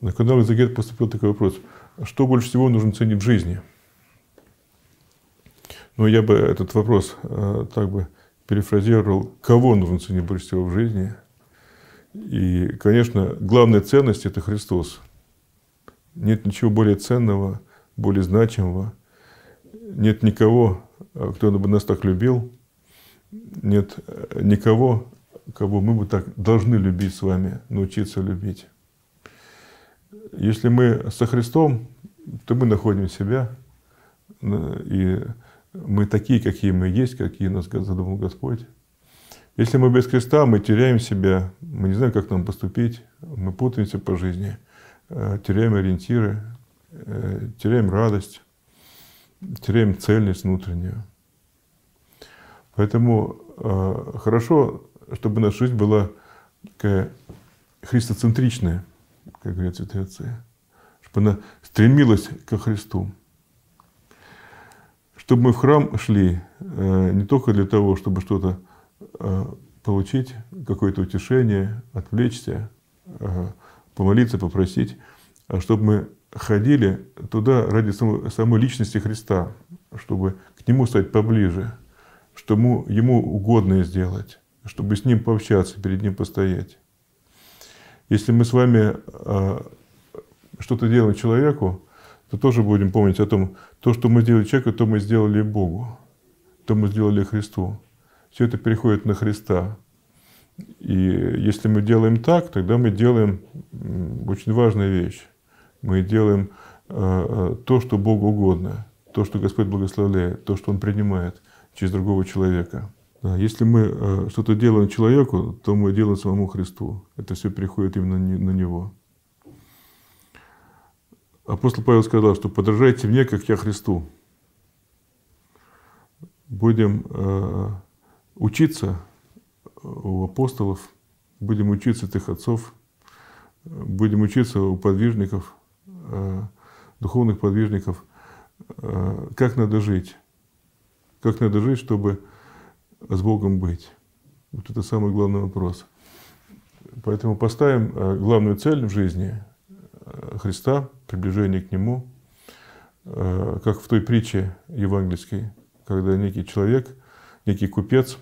На канал Изагет поступил такой вопрос. Что больше всего нужно ценить в жизни? Ну я бы этот вопрос э, так бы перефразировал, кого нужно ценить больше всего в жизни. И, конечно, главная ценность – это Христос. Нет ничего более ценного, более значимого. Нет никого, кто бы нас так любил. Нет э, никого, кого мы бы так должны любить с вами, научиться любить. Если мы со Христом, то мы находим себя, и мы такие, какие мы есть, какие нас задумал Господь. Если мы без Христа, мы теряем себя, мы не знаем, как нам поступить, мы путаемся по жизни, э, теряем ориентиры, э, теряем радость, теряем цельность внутреннюю. Поэтому э, хорошо, чтобы наша жизнь была такая христоцентричная – как говорят святые отцы, чтобы она стремилась ко Христу. Чтобы мы в храм шли э, не только для того, чтобы что-то э, получить, какое-то утешение, отвлечься, э, помолиться, попросить, а чтобы мы ходили туда ради самой, личности Христа, чтобы к Нему стать поближе, чтобы Ему угодное сделать, чтобы с Ним пообщаться, перед Ним постоять. Если мы с вами э, что-то делаем человеку, то тоже будем помнить о том, то, что мы сделали человеку, то мы сделали Богу, то мы сделали Христу. Все это переходит на Христа. И если мы делаем так, тогда мы делаем очень важную вещь. Мы делаем э, то, что Богу угодно, то, что Господь благословляет, то, что Он принимает через другого человека. Да, если мы э, что-то делаем человеку, то мы делаем самому Христу. Это все приходит именно на Него. Апостол Павел сказал, что подражайте мне, как я Христу. Будем э, учиться у апостолов, будем учиться от их отцов, будем учиться у подвижников, э, духовных подвижников, э, как надо жить. Как надо жить, чтобы а с Богом быть? Вот это самый главный вопрос. Поэтому поставим э, главную цель в жизни э, Христа, приближение к Нему, э, как в той притче евангельской, когда некий человек, некий купец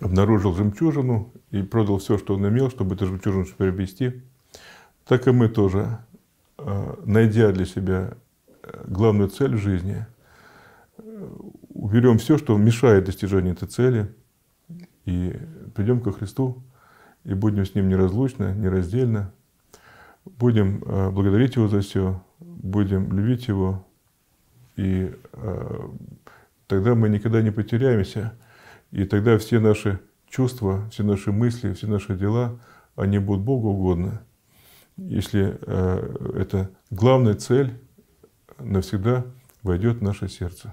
обнаружил жемчужину и продал все, что он имел, чтобы эту жемчужину приобрести. Так и мы тоже, найдя для себя главную цель в жизни – уберем все, что мешает достижению этой цели, и придем ко Христу, и будем с Ним неразлучно, нераздельно, будем э, благодарить Его за все, будем любить Его, и э, тогда мы никогда не потеряемся, и тогда все наши чувства, все наши мысли, все наши дела, они будут Богу угодны. Если э, это главная цель, навсегда войдет в наше сердце.